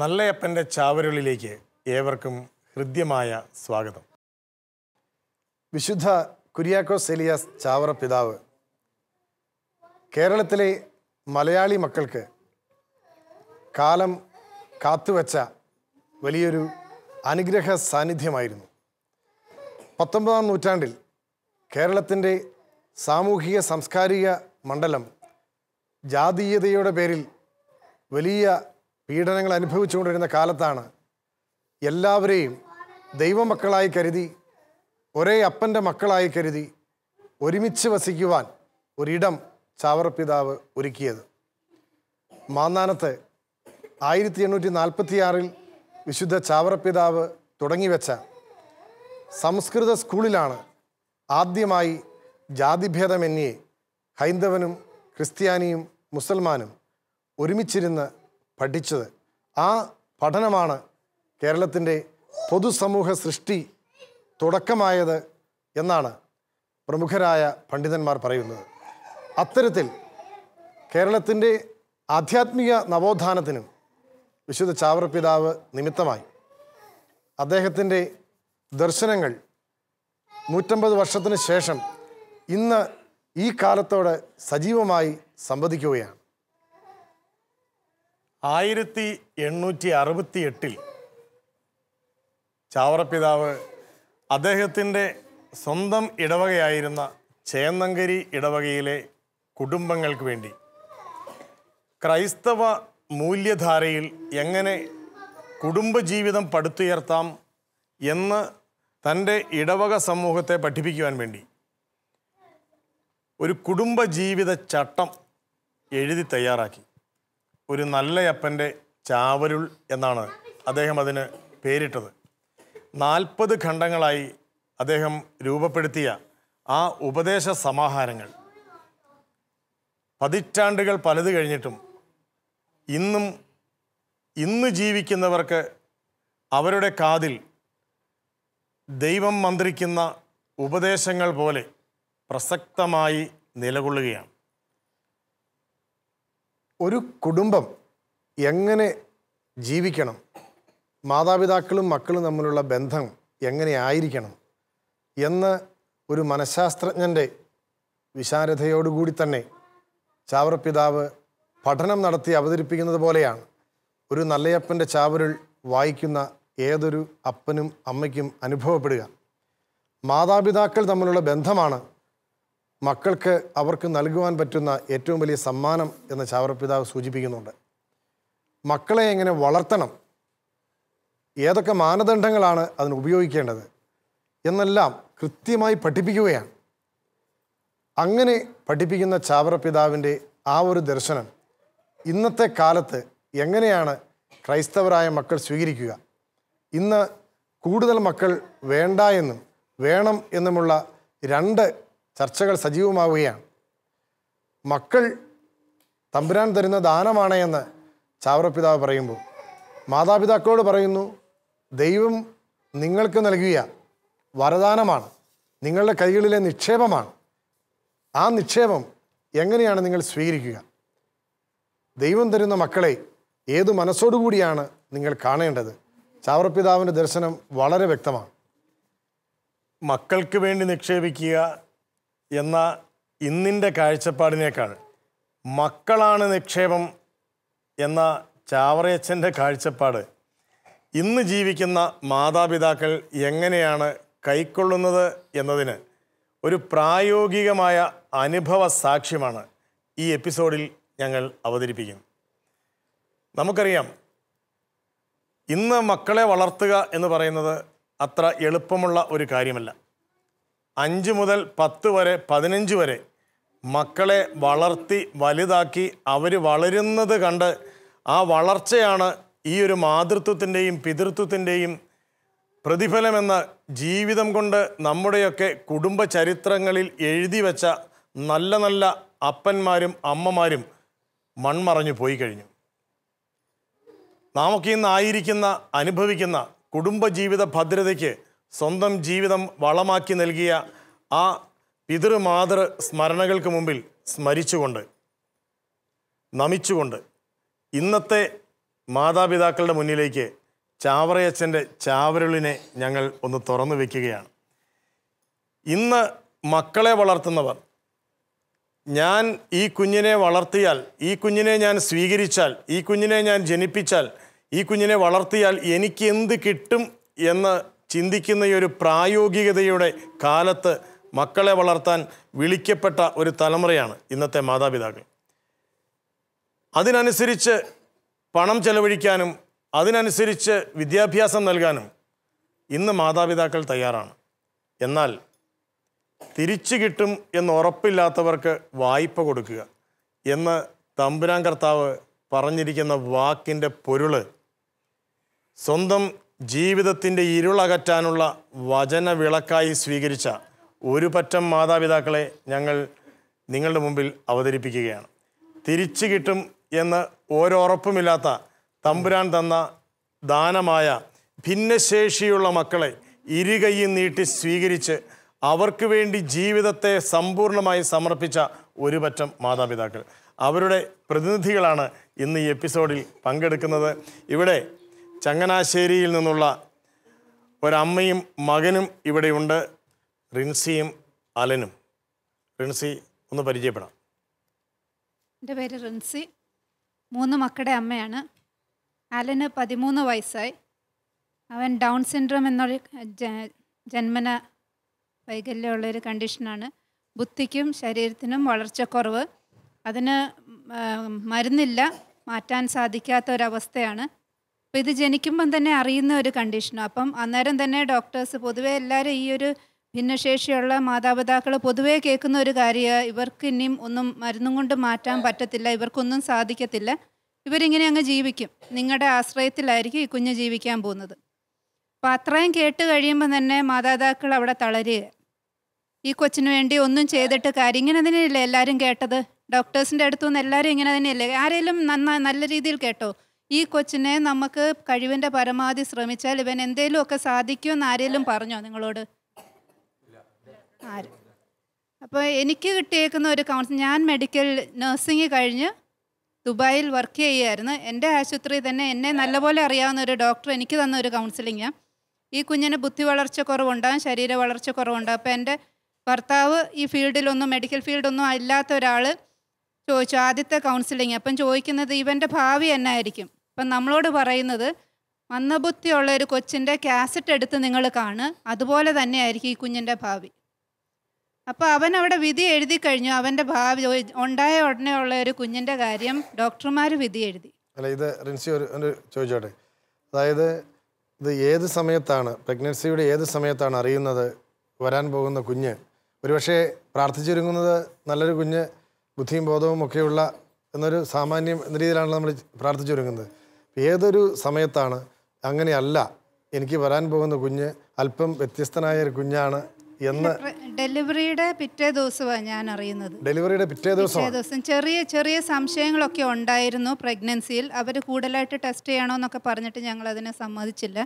നല്ലയപ്പൻ്റെ ചാവരുകളിലേക്ക് ഏവർക്കും ഹൃദ്യമായ സ്വാഗതം വിശുദ്ധ കുര്യാക്കോസ് എലിയാസ് ചാവറ പിതാവ് കേരളത്തിലെ മലയാളി മക്കൾക്ക് കാലം കാത്തുവച്ച വലിയൊരു അനുഗ്രഹ സാന്നിധ്യമായിരുന്നു പത്തൊമ്പതാം നൂറ്റാണ്ടിൽ കേരളത്തിൻ്റെ സാമൂഹിക സാംസ്കാരിക മണ്ഡലം ജാതീയതയുടെ പേരിൽ വലിയ പീഡനങ്ങൾ അനുഭവിച്ചുകൊണ്ടിരുന്ന കാലത്താണ് എല്ലാവരെയും ദൈവമക്കളായി കരുതി ഒരേ അപ്പൻ്റെ മക്കളായി കരുതി ഒരുമിച്ച് വസിക്കുവാൻ ഒരിടം ചാവറപ്പിതാവ് ഒരുക്കിയത് മാന്നാനത്ത് ആയിരത്തി എണ്ണൂറ്റി നാൽപ്പത്തിയാറിൽ വിശുദ്ധ ചാവറപ്പിതാവ് തുടങ്ങിവെച്ച സംസ്കൃത സ്കൂളിലാണ് ആദ്യമായി ജാതിഭേദമെന്നിയെ ഹൈന്ദവനും ക്രിസ്ത്യാനിയും മുസൽമാനും ഒരുമിച്ചിരുന്ന് പഠിച്ചത് ആ പഠനമാണ് കേരളത്തിൻ്റെ പൊതുസമൂഹ സൃഷ്ടി തുടക്കമായത് എന്നാണ് പ്രമുഖരായ പണ്ഡിതന്മാർ പറയുന്നത് അത്തരത്തിൽ കേരളത്തിൻ്റെ ആധ്യാത്മിക നവോത്ഥാനത്തിനും വിശുദ്ധ ചാവറപിതാവ് നിമിത്തമായി അദ്ദേഹത്തിൻ്റെ ദർശനങ്ങൾ നൂറ്റമ്പത് വർഷത്തിന് ശേഷം ഇന്ന് ഈ കാലത്തോട് സജീവമായി സംവദിക്കുകയാണ് ആയിരത്തി എണ്ണൂറ്റി അറുപത്തി എട്ടിൽ ചാവറപ്പിതാവ് അദ്ദേഹത്തിൻ്റെ സ്വന്തം ഇടവകയായിരുന്ന ചേന്നങ്കരി ഇടവകയിലെ കുടുംബങ്ങൾക്ക് വേണ്ടി ക്രൈസ്തവ മൂല്യധാരയിൽ എങ്ങനെ കുടുംബജീവിതം പടുത്തുയർത്താം എന്ന് തൻ്റെ ഇടവക സമൂഹത്തെ പഠിപ്പിക്കുവാൻ വേണ്ടി ഒരു കുടുംബജീവിത ചട്ടം എഴുതി തയ്യാറാക്കി ഒരു നല്ലയപ്പൻ്റെ ചാവരുൾ എന്നാണ് അദ്ദേഹം അതിന് പേരിട്ടത് നാൽപ്പത് ഖണ്ഡങ്ങളായി അദ്ദേഹം രൂപപ്പെടുത്തിയ ആ ഉപദേശ സമാഹാരങ്ങൾ പതിറ്റാണ്ടുകൾ പലത് കഴിഞ്ഞിട്ടും ഇന്നും ഇന്ന് ജീവിക്കുന്നവർക്ക് അവരുടെ കാതിൽ ദൈവം മന്ത്രിക്കുന്ന ഉപദേശങ്ങൾ പോലെ പ്രസക്തമായി നിലകൊള്ളുകയാണ് ഒരു കുടുംബം എങ്ങനെ ജീവിക്കണം മാതാപിതാക്കളും മക്കളും തമ്മിലുള്ള ബന്ധം എങ്ങനെ ആയിരിക്കണം എന്ന് ഒരു മനഃശാസ്ത്രജ്ഞൻ്റെ വിശാരതയോടുകൂടി തന്നെ ചാവറപ്പിതാവ് പഠനം നടത്തി അവതരിപ്പിക്കുന്നത് പോലെയാണ് ഒരു നല്ലയപ്പൻ്റെ ചാവരുൾ വായിക്കുന്ന ഏതൊരു അപ്പനും അമ്മയ്ക്കും അനുഭവപ്പെടുക മാതാപിതാക്കൾ തമ്മിലുള്ള ബന്ധമാണ് മക്കൾക്ക് അവർക്ക് നൽകുവാൻ പറ്റുന്ന ഏറ്റവും വലിയ സമ്മാനം എന്ന് ചാവറപ്പിതാവ് സൂചിപ്പിക്കുന്നുണ്ട് മക്കളെ എങ്ങനെ വളർത്തണം ഏതൊക്കെ മാനദണ്ഡങ്ങളാണ് അതിന് ഉപയോഗിക്കേണ്ടത് എന്നെല്ലാം കൃത്യമായി പഠിപ്പിക്കുകയാണ് അങ്ങനെ പഠിപ്പിക്കുന്ന ചാവറപ്പിതാവിൻ്റെ ആ ഒരു ദർശനം ഇന്നത്തെ കാലത്ത് എങ്ങനെയാണ് ക്രൈസ്തവരായ മക്കൾ സ്വീകരിക്കുക ഇന്ന് കൂടുതൽ മക്കൾ വേണ്ട എന്നും വേണം എന്നുമുള്ള രണ്ട് ചർച്ചകൾ സജീവമാവുകയാണ് മക്കൾ തമ്പുരാൻ തരുന്ന ദാനമാണ് എന്ന് ചാവറപിതാവ് പറയുമ്പോൾ മാതാപിതാക്കളോട് പറയുന്നു ദൈവം നിങ്ങൾക്ക് നൽകിയ വരദാനമാണ് നിങ്ങളുടെ കൈകളിലെ നിക്ഷേപമാണ് ആ നിക്ഷേപം എങ്ങനെയാണ് നിങ്ങൾ സ്വീകരിക്കുക ദൈവം തരുന്ന മക്കളെ ഏത് മനസ്സോടുകൂടിയാണ് നിങ്ങൾ കാണേണ്ടത് ചാവറപ്പിതാവിൻ്റെ ദർശനം വളരെ വ്യക്തമാണ് മക്കൾക്ക് വേണ്ടി നിക്ഷേപിക്കുക എന്ന ഇന്നിൻ്റെ കാഴ്ചപ്പാടിനേക്കാൾ മക്കളാണ് നിക്ഷേപം എന്ന ചാവറയച്ചൻ്റെ കാഴ്ചപ്പാട് ഇന്ന് ജീവിക്കുന്ന മാതാപിതാക്കൾ എങ്ങനെയാണ് കൈക്കൊള്ളുന്നത് എന്നതിന് ഒരു പ്രായോഗികമായ അനുഭവ സാക്ഷ്യമാണ് ഈ എപ്പിസോഡിൽ ഞങ്ങൾ അവതരിപ്പിക്കും നമുക്കറിയാം ഇന്ന് മക്കളെ വളർത്തുക എന്ന് പറയുന്നത് അത്ര എളുപ്പമുള്ള ഒരു കാര്യമല്ല അഞ്ച് മുതൽ പത്ത് വരെ പതിനഞ്ച് വരെ മക്കളെ വളർത്തി വലുതാക്കി അവർ വളരുന്നത് കണ്ട് ആ വളർച്ചയാണ് ഈ ഒരു മാതൃത്വത്തിൻ്റെയും പിതൃത്വത്തിൻ്റെയും പ്രതിഫലമെന്ന ജീവിതം കൊണ്ട് നമ്മുടെയൊക്കെ കുടുംബ ചരിത്രങ്ങളിൽ എഴുതി വെച്ച നല്ല നല്ല അപ്പന്മാരും അമ്മമാരും മൺമറഞ്ഞു പോയി കഴിഞ്ഞു നാമൊക്കെ ഇന്ന് ആയിരിക്കുന്ന അനുഭവിക്കുന്ന കുടുംബജീവിത ഭദ്രതയ്ക്ക് സ്വന്തം ജീവിതം വളമാക്കി നൽകിയ ആ പിതൃമാതൃ സ്മരണകൾക്ക് മുമ്പിൽ സ്മരിച്ചുകൊണ്ട് നമിച്ചുകൊണ്ട് ഇന്നത്തെ മാതാപിതാക്കളുടെ മുന്നിലേക്ക് ചാവറയച്ഛൻ്റെ ചാവരുളിനെ ഞങ്ങൾ ഒന്ന് തുറന്നു വയ്ക്കുകയാണ് ഇന്ന് മക്കളെ വളർത്തുന്നവർ ഞാൻ ഈ കുഞ്ഞിനെ വളർത്തിയാൽ ഈ കുഞ്ഞിനെ ഞാൻ സ്വീകരിച്ചാൽ ഈ കുഞ്ഞിനെ ഞാൻ ജനിപ്പിച്ചാൽ ഈ കുഞ്ഞിനെ വളർത്തിയാൽ എനിക്ക് എന്ത് കിട്ടും എന്ന് ചിന്തിക്കുന്ന ഈ ഒരു പ്രായോഗികതയുടെ കാലത്ത് മക്കളെ വളർത്താൻ വിളിക്കപ്പെട്ട ഒരു തലമുറയാണ് ഇന്നത്തെ മാതാപിതാക്കൾ അതിനനുസരിച്ച് പണം ചെലവഴിക്കാനും അതിനനുസരിച്ച് വിദ്യാഭ്യാസം നൽകാനും ഇന്ന് മാതാപിതാക്കൾ തയ്യാറാണ് എന്നാൽ തിരിച്ചു കിട്ടും എന്ന് ഉറപ്പില്ലാത്തവർക്ക് വായ്പ കൊടുക്കുക എന്ന് തമ്പുരാൻ കർത്താവ് പറഞ്ഞിരിക്കുന്ന വാക്കിൻ്റെ പൊരുള് സ്വന്തം ജീവിതത്തിൻ്റെ ഇരുളകറ്റാനുള്ള വചന വിളക്കായി സ്വീകരിച്ച ഒരു പറ്റം മാതാപിതാക്കളെ ഞങ്ങൾ നിങ്ങളുടെ മുമ്പിൽ അവതരിപ്പിക്കുകയാണ് തിരിച്ചു കിട്ടും എന്ന് ഓരോറപ്പുമില്ലാത്ത തമ്പുരാൻ തന്ന ദാനമായ ഭിന്നശേഷിയുള്ള മക്കളെ ഇരുകൈയും നീട്ടി സ്വീകരിച്ച് അവർക്ക് വേണ്ടി ജീവിതത്തെ സമ്പൂർണ്ണമായി സമർപ്പിച്ച ഒരു പറ്റം മാതാപിതാക്കൾ അവരുടെ പ്രതിനിധികളാണ് ഇന്ന് ഈ എപ്പിസോഡിൽ പങ്കെടുക്കുന്നത് ഇവിടെ ചങ്ങനാശ്ശേരിയിൽ നിന്നുള്ള ഒരമ്മയും മകനും ഇവിടെയുണ്ട് റിൻസിയും അലനും റിൻസി ഒന്ന് പരിചയപ്പെടാം എൻ്റെ പേര് റിൻസി മൂന്ന് മക്കളുടെ അമ്മയാണ് അലന് പതിമൂന്ന് വയസ്സായി അവൻ ഡൗൺ സിൻഡ്രോം എന്നൊരു ജന്മന വൈകല്യമുള്ളൊരു കണ്ടീഷനാണ് ബുദ്ധിക്കും ശരീരത്തിനും വളർച്ചക്കുറവ് അതിന് മരുന്നില്ല മാറ്റാൻ സാധിക്കാത്ത ഒരവസ്ഥയാണ് അപ്പം ഇത് ജനിക്കുമ്പം തന്നെ അറിയുന്ന ഒരു കണ്ടീഷനും അപ്പം അന്നേരം തന്നെ ഡോക്ടേഴ്സ് പൊതുവേ എല്ലാവരും ഈ ഒരു ഭിന്നശേഷിയുള്ള മാതാപിതാക്കൾ പൊതുവേ കേൾക്കുന്ന ഒരു കാര്യമാണ് ഇവർക്ക് ഇനിയും ഒന്നും മരുന്നും കൊണ്ട് മാറ്റാൻ പറ്റത്തില്ല ഇവർക്കൊന്നും സാധിക്കത്തില്ല ഇവരിങ്ങനെ അങ്ങ് ജീവിക്കും നിങ്ങളുടെ ആശ്രയത്തിലായിരിക്കും ഈ കുഞ്ഞ് ജീവിക്കാൻ പോകുന്നത് അപ്പം അത്രയും കേട്ട് കഴിയുമ്പോൾ തന്നെ മാതാപിതാക്കൾ അവിടെ തളരുക ഈ കൊച്ചിന് വേണ്ടി ഒന്നും ചെയ്തിട്ട് കാര്യം ഇങ്ങനെ തന്നെയല്ലേ എല്ലാവരും കേട്ടത് ഡോക്ടേഴ്സിൻ്റെ നിന്ന് എല്ലാവരും ഇങ്ങനെ തന്നെയല്ലേ ആരെങ്കിലും നന്നായി നല്ല രീതിയിൽ കേട്ടോ ഈ കൊച്ചിനെ നമുക്ക് കഴിവിൻ്റെ പരമാവധി ശ്രമിച്ചാൽ ഇവൻ എന്തേലുമൊക്കെ സാധിക്കുമെന്ന് ആരെങ്കിലും പറഞ്ഞോ നിങ്ങളോട് ആര് അപ്പോൾ എനിക്ക് കിട്ടിയേക്കുന്ന ഒരു കൗൺസിൽ ഞാൻ മെഡിക്കൽ നഴ്സിംഗ് കഴിഞ്ഞ് ദുബായിൽ വർക്ക് ചെയ്യുമായിരുന്നു എൻ്റെ ആശുപത്രി തന്നെ എന്നെ നല്ലപോലെ അറിയാവുന്ന ഒരു ഡോക്ടർ എനിക്ക് തന്ന ഒരു കൗൺസിലിംഗ് ഈ കുഞ്ഞിന് ബുദ്ധി വളർച്ച കുറവുണ്ടാകും ശരീര വളർച്ച കുറവുണ്ടാകും അപ്പോൾ എൻ്റെ ഭർത്താവ് ഈ ഫീൽഡിലൊന്നും മെഡിക്കൽ ഫീൽഡൊന്നും അല്ലാത്ത ഒരാൾ ചോദിച്ചു ആദ്യത്തെ കൗൺസിലിംഗ് അപ്പം ചോദിക്കുന്നത് ഇവൻ്റെ ഭാവി എന്നായിരിക്കും അപ്പം നമ്മളോട് പറയുന്നത് മന്ദബുദ്ധിയുള്ള ഒരു കൊച്ചിൻ്റെ കാസറ്റ് എടുത്ത് നിങ്ങൾ കാണ് അതുപോലെ തന്നെയായിരിക്കും ഈ കുഞ്ഞിൻ്റെ ഭാവി അപ്പോൾ അവൻ അവിടെ വിധി എഴുതി കഴിഞ്ഞു അവൻ്റെ ഭാവി ഉണ്ടായ ഉടനെയുള്ള ഒരു കുഞ്ഞിൻ്റെ കാര്യം ഡോക്ടർമാർ വിധി എഴുതി അല്ല ഇത് റിൻസി ഒരു ചോദിച്ചോട്ടെ അതായത് ഇത് ഏത് സമയത്താണ് പ്രഗ്നൻസിയുടെ ഏത് സമയത്താണ് അറിയുന്നത് വരാൻ പോകുന്ന കുഞ്ഞ് ഒരുപക്ഷെ പ്രാർത്ഥിച്ചിരുങ്ങുന്നത് നല്ലൊരു കുഞ്ഞ് ബുദ്ധിയും ബോധവും ഒക്കെയുള്ള എന്നൊരു സാമാന്യം എന്ന രീതിയിലാണ് നമ്മൾ പ്രാർത്ഥിച്ചിരുങ്ങുന്നത് ഏതൊരു സമയത്താണ് അങ്ങനെയല്ല എനിക്ക് വരാൻ പോകുന്ന കുഞ്ഞ് അല്പം വ്യത്യസ്തനായ ഒരു കുഞ്ഞാണ് എന്ന് ഡെലിവറിയുടെ പിറ്റേ ദിവസമാണ് ഞാൻ അറിയുന്നത് ഡെലിവറിയുടെ പിറ്റേ ദിവസം ചെറിയ ചെറിയ സംശയങ്ങളൊക്കെ ഉണ്ടായിരുന്നു പ്രഗ്നൻസിയിൽ അവർ കൂടുതലായിട്ട് ടെസ്റ്റ് ചെയ്യണോ എന്നൊക്കെ പറഞ്ഞിട്ട് ഞങ്ങൾ അതിനെ സമ്മതിച്ചില്ല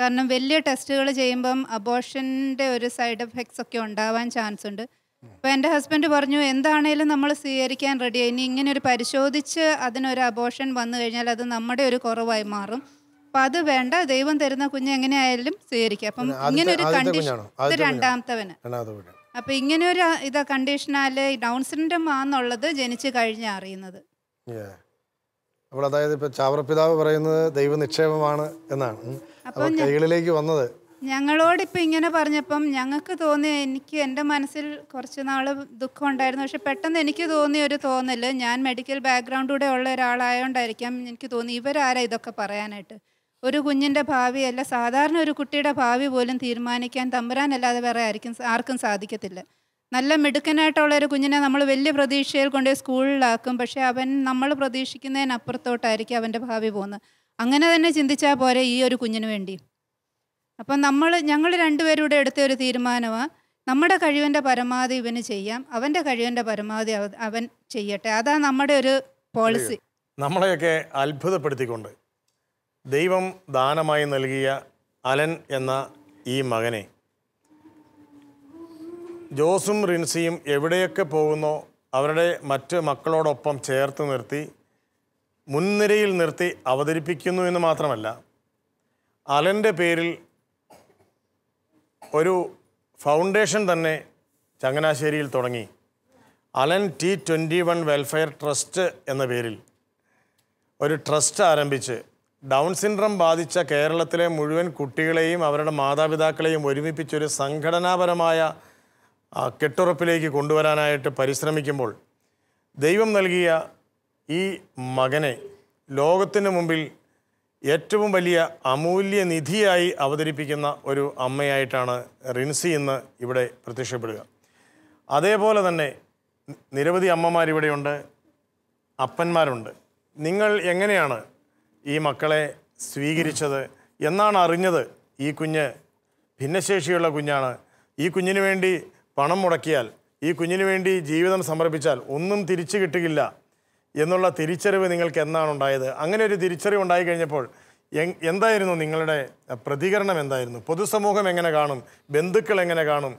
കാരണം വലിയ ടെസ്റ്റുകൾ ചെയ്യുമ്പം അബോഷൻ്റെ ഒരു സൈഡ് എഫക്ട്സ് ഒക്കെ ഉണ്ടാവാൻ ചാൻസ് ഉണ്ട് അപ്പോൾ എൻ്റെ ഹസ്ബൻഡ് പറഞ്ഞു എന്താണേലും നമ്മൾ സ്വീകരിക്കാൻ റെഡിയാണ് ഇനി ഇങ്ങനെ ഒരു പരിശോധിച്ച് അതിനൊരു അബോഷൻ വന്നു കഴിഞ്ഞാൽ അത് നമ്മുടെ ഒരു കുറവായി മാറും അപ്പം അത് വേണ്ട ദൈവം തരുന്ന കുഞ്ഞ് എങ്ങനെയായാലും സ്വീകരിക്കുക അപ്പം ഇങ്ങനെ ഒരു കണ്ടീഷൻ ഇത് രണ്ടാമത്തവന് അപ്പം ഇങ്ങനെ ഒരു ഇതാ കണ്ടീഷനാല് ഡൗൺ സിൻഡ്രം ആന്നുള്ളത് ജനിച്ചു കഴിഞ്ഞാൽ അറിയുന്നത് അപ്പോൾ അതായത് ഇപ്പോൾ ചാവറപ്പിതാവ് പറയുന്നത് നിക്ഷേപമാണ് എന്നാണ് അപ്പോൾ കൈകളിലേക്ക് വന്നത് ഞങ്ങളോടിപ്പോൾ ഇങ്ങനെ പറഞ്ഞപ്പം ഞങ്ങൾക്ക് തോന്നിയ എനിക്ക് എൻ്റെ മനസ്സിൽ കുറച്ച് നാൾ ദുഃഖം ഉണ്ടായിരുന്നു പക്ഷെ പെട്ടെന്ന് എനിക്ക് തോന്നിയ ഒരു തോന്നൽ ഞാൻ മെഡിക്കൽ ബാക്ക്ഗ്രൗണ്ടിലൂടെ ഉള്ള ഒരാളായതുകൊണ്ടായിരിക്കാം എനിക്ക് തോന്നി ഇവരാരാ ഇതൊക്കെ പറയാനായിട്ട് ഒരു കുഞ്ഞിൻ്റെ അല്ല സാധാരണ ഒരു കുട്ടിയുടെ ഭാവി പോലും തീരുമാനിക്കാൻ തമ്പുരാനല്ലാതെ വേറെ ആയിരിക്കും ആർക്കും സാധിക്കത്തില്ല നല്ല മിടുക്കനായിട്ടുള്ള ഒരു കുഞ്ഞിനെ നമ്മൾ വലിയ പ്രതീക്ഷയിൽ കൊണ്ടുപോയി സ്കൂളിലാക്കും പക്ഷേ അവൻ നമ്മൾ പ്രതീക്ഷിക്കുന്നതിനപ്പുറത്തോട്ടായിരിക്കും അവൻ്റെ ഭാവി പോകുന്നത് അങ്ങനെ തന്നെ ചിന്തിച്ചാൽ പോരെ ഈ ഒരു കുഞ്ഞിന് വേണ്ടിയും അപ്പം നമ്മൾ ഞങ്ങൾ രണ്ടുപേരൂടെ എടുത്ത ഒരു തീരുമാനമാണ് നമ്മുടെ കഴിവിൻ്റെ പരമാവധി ഇവന് ചെയ്യാം അവൻ്റെ കഴിവിൻ്റെ പരമാവധി അവൻ ചെയ്യട്ടെ അതാ നമ്മുടെ ഒരു പോളിസി നമ്മളെയൊക്കെ അത്ഭുതപ്പെടുത്തിക്കൊണ്ട് ദൈവം ദാനമായി നൽകിയ അലൻ എന്ന ഈ മകനെ ജോസും റിൻസിയും എവിടെയൊക്കെ പോകുന്നോ അവരുടെ മറ്റ് മക്കളോടൊപ്പം ചേർത്ത് നിർത്തി മുൻനിരയിൽ നിർത്തി അവതരിപ്പിക്കുന്നു എന്ന് മാത്രമല്ല അലൻ്റെ പേരിൽ ഒരു ഫൗണ്ടേഷൻ തന്നെ ചങ്ങനാശ്ശേരിയിൽ തുടങ്ങി Alan T twenty one welfare trust എന്ന പേരിൽ ഒരു ട്രസ്റ്റ് ആരംഭിച്ച് ഡൗൺ സിൻഡ്രം ബാധിച്ച കേരളത്തിലെ മുഴുവൻ കുട്ടികളെയും അവരുടെ മാതാപിതാക്കളെയും ഒരുമിപ്പിച്ചൊരു സംഘടനാപരമായ കെട്ടുറപ്പിലേക്ക് കൊണ്ടുവരാനായിട്ട് പരിശ്രമിക്കുമ്പോൾ ദൈവം നൽകിയ ഈ മകനെ ലോകത്തിന് മുമ്പിൽ ഏറ്റവും വലിയ അമൂല്യ നിധിയായി അവതരിപ്പിക്കുന്ന ഒരു അമ്മയായിട്ടാണ് റിൻസി ഇന്ന് ഇവിടെ പ്രത്യക്ഷപ്പെടുക അതേപോലെ തന്നെ നിരവധി അമ്മമാരിവിടെയുണ്ട് അപ്പന്മാരുണ്ട് നിങ്ങൾ എങ്ങനെയാണ് ഈ മക്കളെ സ്വീകരിച്ചത് എന്നാണ് അറിഞ്ഞത് ഈ കുഞ്ഞ് ഭിന്നശേഷിയുള്ള കുഞ്ഞാണ് ഈ കുഞ്ഞിന് വേണ്ടി പണം മുടക്കിയാൽ ഈ കുഞ്ഞിന് വേണ്ടി ജീവിതം സമർപ്പിച്ചാൽ ഒന്നും തിരിച്ചു കിട്ടുകയില്ല എന്നുള്ള തിരിച്ചറിവ് നിങ്ങൾക്ക് എന്നാണ് ഉണ്ടായത് അങ്ങനെ ഒരു തിരിച്ചറിവ് ഉണ്ടായി കഴിഞ്ഞപ്പോൾ എന്തായിരുന്നു നിങ്ങളുടെ പ്രതികരണം എന്തായിരുന്നു പൊതുസമൂഹം എങ്ങനെ കാണും ബന്ധുക്കൾ എങ്ങനെ കാണും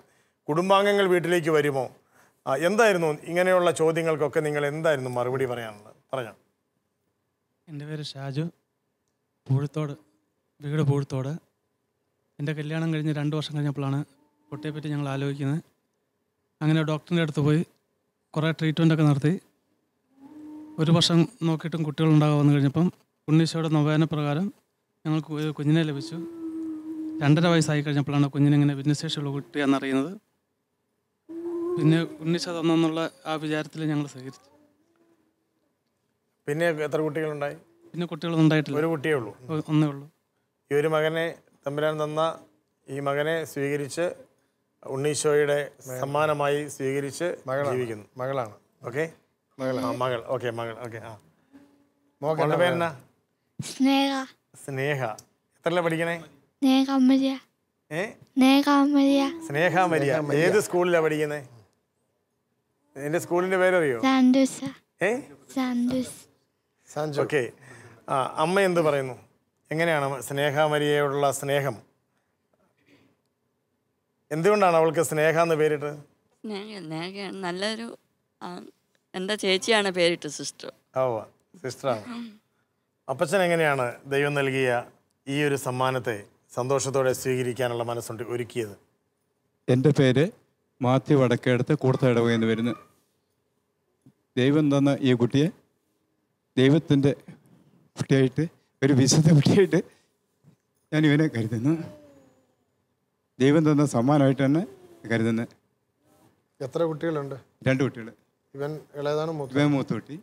കുടുംബാംഗങ്ങൾ വീട്ടിലേക്ക് വരുമോ എന്തായിരുന്നു ഇങ്ങനെയുള്ള ചോദ്യങ്ങൾക്കൊക്കെ നിങ്ങൾ എന്തായിരുന്നു മറുപടി പറയാനുള്ളത് പറഞ്ഞു എൻ്റെ പേര് ഷാജു പൂഴുത്തോട് വീട് പൂഴുത്തോട് എൻ്റെ കല്യാണം കഴിഞ്ഞ് രണ്ട് വർഷം കഴിഞ്ഞപ്പോഴാണ് കുട്ടിയെപ്പറ്റി ഞങ്ങൾ ആലോചിക്കുന്നത് അങ്ങനെ ഡോക്ടറിൻ്റെ അടുത്ത് പോയി കുറേ ട്രീറ്റ്മെൻറ്റൊക്കെ നടത്തി ഒരു വർഷം നോക്കിയിട്ടും കുട്ടികൾ വന്നു കഴിഞ്ഞപ്പം ഉണ്ണീശോയുടെ നവേന പ്രകാരം ഞങ്ങൾക്ക് കുഞ്ഞിനെ ലഭിച്ചു രണ്ടര വയസ്സായി കഴിഞ്ഞപ്പോഴാണ് കുഞ്ഞിനിങ്ങനെ ഭിന്നശേഷിയുള്ള കുട്ടി എന്നറിയുന്നത് പിന്നെ ഉണ്ണീശ തന്നെന്നുള്ള ആ വിചാരത്തിൽ ഞങ്ങൾ സ്വീകരിച്ചു പിന്നെ എത്ര കുട്ടികളുണ്ടായി പിന്നെ കുട്ടികളൊന്നും ഉണ്ടായിട്ടില്ല ഒരു കുട്ടിയേ ഉള്ളൂ ഒന്നേ ഉള്ളൂ ഈ ഒരു മകനെ തമ്പുരാൻ തന്ന ഈ മകനെ സ്വീകരിച്ച് ഉണ്ണീശോയുടെ സമ്മാനമായി സ്വീകരിച്ച് ജീവിക്കുന്നു മകളാണ് ഓക്കെ മകൾ ഓക്കെ മകൾ ഓക്കെ ആ മോളുടെ പേരെന്നാ സ്നേഹ സ്നേഹ എത്രല്ല പഠിക്കണേ സ്നേഹമരിയ സ്നേഹമരിയ സ്നേഹമരിയ ഏത് സ്കൂളിലാ പഠിക്കുന്നത് എന്റെ സ്കൂളിന്റെ പേരറിയോ ഓക്കെ ആ അമ്മ എന്ത് പറയുന്നു എങ്ങനെയാണ് സ്നേഹാമരിയോടുള്ള സ്നേഹം എന്തുകൊണ്ടാണ് അവൾക്ക് സ്നേഹ എന്ന് പേരിട്ട് നല്ലൊരു എന്റെ ചേച്ചിയാണ് പേരിട്ട് സിസ്റ്റർ സിസ്റ്റർ അപ്പച്ചൻ എങ്ങനെയാണ് ദൈവം നൽകിയ ഈ ഒരു സമ്മാനത്തെ സന്തോഷത്തോടെ സ്വീകരിക്കാനുള്ള മനസ്സുണ്ട് ഒരുക്കിയത് എൻ്റെ പേര് മാത്യു വടക്കേടത്ത് കൂടത്തടവ് എന്ന് വരുന്നു ദൈവം തന്ന ഈ കുട്ടിയെ ദൈവത്തിൻ്റെ കുട്ടിയായിട്ട് ഒരു വിശുദ്ധ കുട്ടിയായിട്ട് ഞാൻ ഇവനെ കരുതുന്നു ദൈവം തന്ന സമ്മാനമായിട്ട് തന്നെ കരുതുന്നത് എത്ര കുട്ടികളുണ്ട് രണ്ട് കുട്ടികൾ ഇവൻ ഇളയതാണ് ഇവൻ മൂത്തുകുട്ടി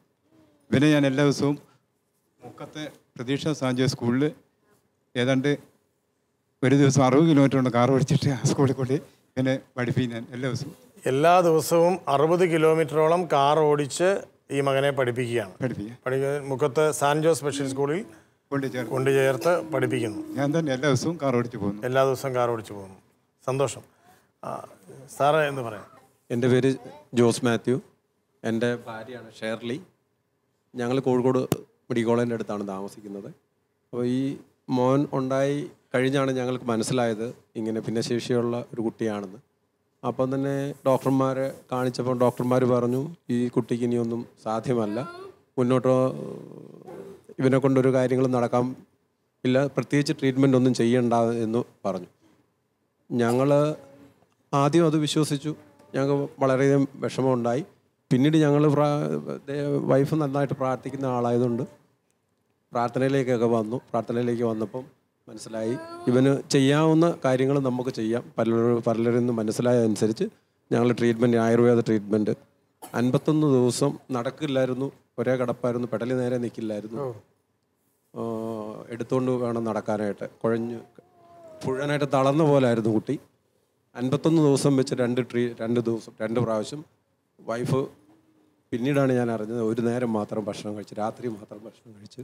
ഇവനെ ഞാൻ എല്ലാ ദിവസവും മുക്കത്തെ പ്രതീക്ഷ സാഞ്ചയ സ്കൂളിൽ ഏതാണ്ട് ഒരു ദിവസം അറുപത് കിലോമീറ്റർ ഉണ്ട് കാർ ഓടിച്ചിട്ട് ആ സ്കൂളിൽ കൊണ്ട് ഇവനെ പഠിപ്പിക്കും ഞാൻ എല്ലാ ദിവസവും എല്ലാ ദിവസവും അറുപത് കിലോമീറ്ററോളം കാർ ഓടിച്ച് ഈ മകനെ പഠിപ്പിക്കുകയാണ് പഠിപ്പിക്കുക മുഖത്ത് സാൻ ജോസ് സ്പെഷ്യൽ സ്കൂളിൽ കൊണ്ടു ചേർത്ത് പഠിപ്പിക്കുന്നു ഞാൻ തന്നെ എല്ലാ ദിവസവും കാർ ഓടിച്ചു പോകുന്നു എല്ലാ ദിവസവും കാർ ഓടിച്ചു പോകുന്നു സന്തോഷം സാറേ എന്ന് പറയാം എൻ്റെ പേര് ജോസ് മാത്യു എൻ്റെ ഭാര്യയാണ് ഷേർലി ഞങ്ങൾ കോഴിക്കോട് മെഡിക്കൽ കോളേജിൻ്റെ അടുത്താണ് താമസിക്കുന്നത് അപ്പോൾ ഈ മോൻ ഉണ്ടായി കഴിഞ്ഞാണ് ഞങ്ങൾക്ക് മനസ്സിലായത് ഇങ്ങനെ ഭിന്നശേഷിയുള്ള ഒരു കുട്ടിയാണെന്ന് അപ്പം തന്നെ ഡോക്ടർമാരെ കാണിച്ചപ്പോൾ ഡോക്ടർമാർ പറഞ്ഞു ഈ കുട്ടിക്ക് ഇനിയൊന്നും സാധ്യമല്ല മുന്നോട്ട് ഇവനെ കൊണ്ടൊരു കാര്യങ്ങളും നടക്കാൻ ഇല്ല പ്രത്യേകിച്ച് ട്രീറ്റ്മെൻ്റ് ഒന്നും ചെയ്യണ്ട എന്ന് പറഞ്ഞു ഞങ്ങൾ ആദ്യം അത് വിശ്വസിച്ചു ഞങ്ങൾക്ക് വളരെയധികം വിഷമമുണ്ടായി പിന്നീട് ഞങ്ങൾ വൈഫ് നന്നായിട്ട് പ്രാർത്ഥിക്കുന്ന ആളായതുകൊണ്ട് പ്രാർത്ഥനയിലേക്കൊക്കെ വന്നു പ്രാർത്ഥനയിലേക്ക് വന്നപ്പം മനസ്സിലായി ഇവന് ചെയ്യാവുന്ന കാര്യങ്ങൾ നമുക്ക് ചെയ്യാം പലരും പലരിൽ നിന്ന് മനസ്സിലായതനുസരിച്ച് ഞങ്ങൾ ട്രീറ്റ്മെൻറ്റ് ആയുർവേദ ട്രീറ്റ്മെൻറ്റ് അൻപത്തൊന്ന് ദിവസം നടക്കില്ലായിരുന്നു ഒരേ കിടപ്പായിരുന്നു പെടലി നേരെ നിൽക്കില്ലായിരുന്നു എടുത്തുകൊണ്ട് വേണം നടക്കാനായിട്ട് കുഴഞ്ഞ് മുഴുവനായിട്ട് തളർന്ന പോലായിരുന്നു കുട്ടി അൻപത്തൊന്ന് ദിവസം വെച്ച് രണ്ട് ട്രീ രണ്ട് ദിവസം രണ്ട് പ്രാവശ്യം വൈഫ് പിന്നീടാണ് ഞാൻ അറിഞ്ഞത് ഒരു നേരം മാത്രം ഭക്ഷണം കഴിച്ച് രാത്രി മാത്രം ഭക്ഷണം കഴിച്ച്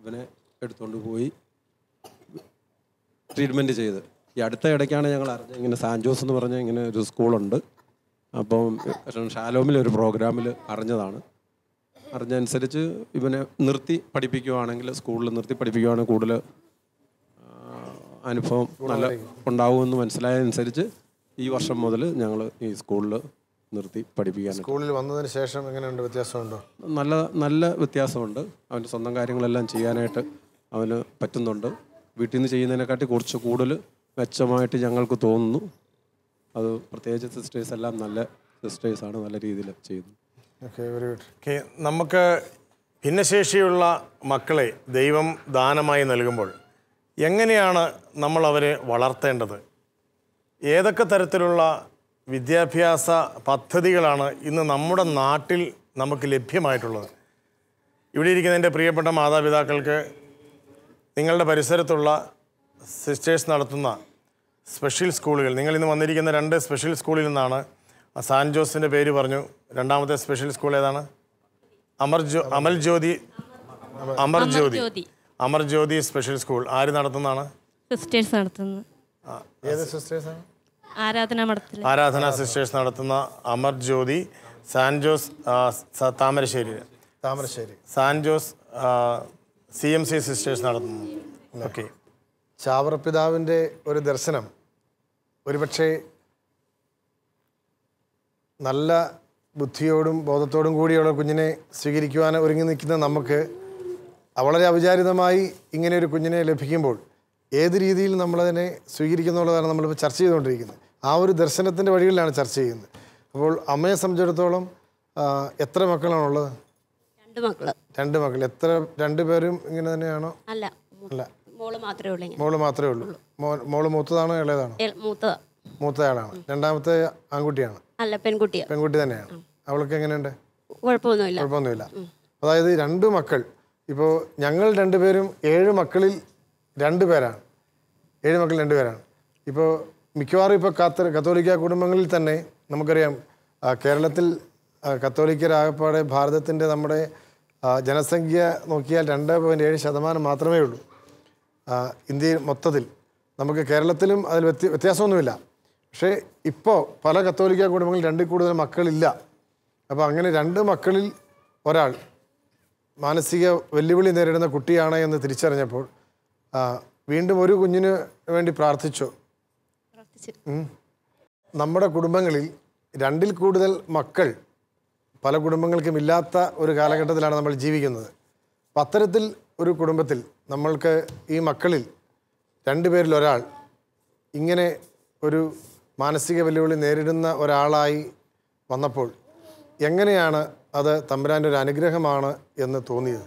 ഇവനെ എടുത്തുകൊണ്ട് പോയി ട്രീറ്റ്മെൻറ്റ് ചെയ്ത് ഈ അടുത്ത ഇടയ്ക്കാണ് ഞങ്ങൾ അറിഞ്ഞത് ഇങ്ങനെ സാൻജോസ് എന്ന് പറഞ്ഞ ഇങ്ങനെ ഒരു സ്കൂളുണ്ട് അപ്പം ഷാലോമിലെ ഒരു പ്രോഗ്രാമിൽ അറിഞ്ഞതാണ് അറിഞ്ഞനുസരിച്ച് ഇവനെ നിർത്തി പഠിപ്പിക്കുവാണെങ്കിൽ സ്കൂളിൽ നിർത്തി പഠിപ്പിക്കുവാണെങ്കിൽ കൂടുതൽ അനുഭവം നല്ല ഉണ്ടാവുമെന്ന് മനസ്സിലായതനുസരിച്ച് ഈ വർഷം മുതൽ ഞങ്ങൾ ഈ സ്കൂളിൽ നിർത്തി പഠിപ്പിക്കാൻ സ്കൂളിൽ വന്നതിന് ശേഷം എങ്ങനെയുണ്ട് വ്യത്യാസമുണ്ടോ നല്ല നല്ല വ്യത്യാസമുണ്ട് അവൻ്റെ സ്വന്തം കാര്യങ്ങളെല്ലാം ചെയ്യാനായിട്ട് അവന് പറ്റുന്നുണ്ട് വീട്ടിൽ നിന്ന് ചെയ്യുന്നതിനെക്കാട്ടി കുറച്ച് കൂടുതൽ മെച്ചമായിട്ട് ഞങ്ങൾക്ക് തോന്നുന്നു അത് പ്രത്യേകിച്ച് സിസ്റ്റേഴ്സ് എല്ലാം നല്ല സിസ്റ്റേഴ്സാണ് നല്ല രീതിയിൽ ചെയ്യുന്നത് ഓക്കെ വെരി ഗുഡ് ഓക്കെ നമുക്ക് ഭിന്നശേഷിയുള്ള മക്കളെ ദൈവം ദാനമായി നൽകുമ്പോൾ എങ്ങനെയാണ് നമ്മൾ അവരെ വളർത്തേണ്ടത് ഏതൊക്കെ തരത്തിലുള്ള വിദ്യാഭ്യാസ പദ്ധതികളാണ് ഇന്ന് നമ്മുടെ നാട്ടിൽ നമുക്ക് ലഭ്യമായിട്ടുള്ളത് ഇവിടെ ഇരിക്കുന്ന എൻ്റെ പ്രിയപ്പെട്ട മാതാപിതാക്കൾക്ക് നിങ്ങളുടെ പരിസരത്തുള്ള സിസ്റ്റേഴ്സ് നടത്തുന്ന സ്പെഷ്യൽ സ്കൂളുകൾ നിങ്ങൾ ഇന്ന് വന്നിരിക്കുന്ന രണ്ട് സ്പെഷ്യൽ സ്കൂളിൽ നിന്നാണ് സാൻ ജോസിൻ്റെ പേര് പറഞ്ഞു രണ്ടാമത്തെ സ്പെഷ്യൽ സ്കൂൾ ഏതാണ് അമർ ജ്യോ അമൽ ജ്യോതി അമർ ജ്യോതി അമർ ജ്യോതി സ്പെഷ്യൽ സ്കൂൾ ആര് നടത്തുന്നതാണ് സിസ്റ്റേഴ്സ് നടത്തുന്നത് ഏത് സിസ്റ്റേഴ്സാണ് ആരാധന സിസ്റ്റേഴ്സ് നടത്തുന്ന Amar Jyothi San Jose Thamarassery Thamarassery San Jose C M C sisters നടത്തുന്നു ഓക്കെ ചാവറപ്പിതാവിൻ്റെ ഒരു ദർശനം ഒരുപക്ഷെ നല്ല ബുദ്ധിയോടും ബോധത്തോടും കൂടിയുള്ള കുഞ്ഞിനെ സ്വീകരിക്കുവാൻ ഒരുങ്ങി നിൽക്കുന്ന നമുക്ക് വളരെ അവിചാരിതമായി ഇങ്ങനെ ഒരു കുഞ്ഞിനെ ലഭിക്കുമ്പോൾ ഏത് രീതിയിൽ നമ്മളതിനെ സ്വീകരിക്കുന്നുള്ളതാണ് നമ്മളിപ്പോൾ ചർച്ച ചെയ്തുകൊണ്ടിരിക്കുന്നത് ആ ഒരു ദർശനത്തിൻ്റെ വഴികളിലാണ് ചർച്ച ചെയ്യുന്നത് അപ്പോൾ അമ്മയെ സംബന്ധിച്ചിടത്തോളം എത്ര മക്കളാണുള്ളത് രണ്ട് മക്കള് രണ്ട് മക്കൾ എത്ര രണ്ടുപേരും ഇങ്ങനെ തന്നെയാണോ അല്ല അല്ല മോള് മാത്രമേ ഉള്ളൂ മോള് മാത്രമേ ഉള്ളൂ മോള് മൂത്തതാണോ ഇളയതാണോ മൂത്തതാ മൂത്തയാളാണ് രണ്ടാമത്തെ ആൺകുട്ടിയാണ് അല്ല പെൺകുട്ടി തന്നെയാണ് അവൾക്ക് എങ്ങനെയുണ്ട് കുഴപ്പമൊന്നുമില്ല അതായത് രണ്ട് മക്കൾ ഇപ്പോൾ ഞങ്ങൾ രണ്ടുപേരും ഏഴ് മക്കളിൽ രണ്ടുപേരാണ് പേരാണ് ഏഴ് മക്കൾ രണ്ടുപേരാണ് പേരാണ് ഇപ്പോൾ മിക്കവാറും ഇപ്പോൾ കാത്ത കത്തോലിക്ക കുടുംബങ്ങളിൽ തന്നെ നമുക്കറിയാം കേരളത്തിൽ കത്തോലിക്കരാകപ്പാടെ ഭാരതത്തിൻ്റെ നമ്മുടെ ജനസംഖ്യ നോക്കിയാൽ രണ്ട് പോയിൻറ്റ് ഏഴ് ശതമാനം മാത്രമേ ഉള്ളൂ ഇന്ത്യയിൽ മൊത്തത്തിൽ നമുക്ക് കേരളത്തിലും അതിൽ വ്യത്യ വ്യത്യാസമൊന്നുമില്ല പക്ഷേ ഇപ്പോൾ പല കത്തോലിക്ക കുടുംബങ്ങളിൽ രണ്ടിൽ കൂടുതൽ മക്കളില്ല അപ്പോൾ അങ്ങനെ രണ്ട് മക്കളിൽ ഒരാൾ മാനസിക വെല്ലുവിളി നേരിടുന്ന കുട്ടിയാണ് എന്ന് തിരിച്ചറിഞ്ഞപ്പോൾ വീണ്ടും ഒരു കുഞ്ഞിന് വേണ്ടി പ്രാർത്ഥിച്ചു വിശ്വസിച്ചു നമ്മുടെ കുടുംബങ്ങളിൽ രണ്ടിൽ കൂടുതൽ മക്കൾ പല കുടുംബങ്ങൾക്കും ഇല്ലാത്ത ഒരു കാലഘട്ടത്തിലാണ് നമ്മൾ ജീവിക്കുന്നത് അപ്പം അത്തരത്തിൽ ഒരു കുടുംബത്തിൽ നമ്മൾക്ക് ഈ മക്കളിൽ രണ്ടുപേരിൽ ഒരാൾ ഇങ്ങനെ ഒരു മാനസിക വെല്ലുവിളി നേരിടുന്ന ഒരാളായി വന്നപ്പോൾ എങ്ങനെയാണ് അത് തമ്പുരാൻ്റെ ഒരു അനുഗ്രഹമാണ് എന്ന് തോന്നിയത്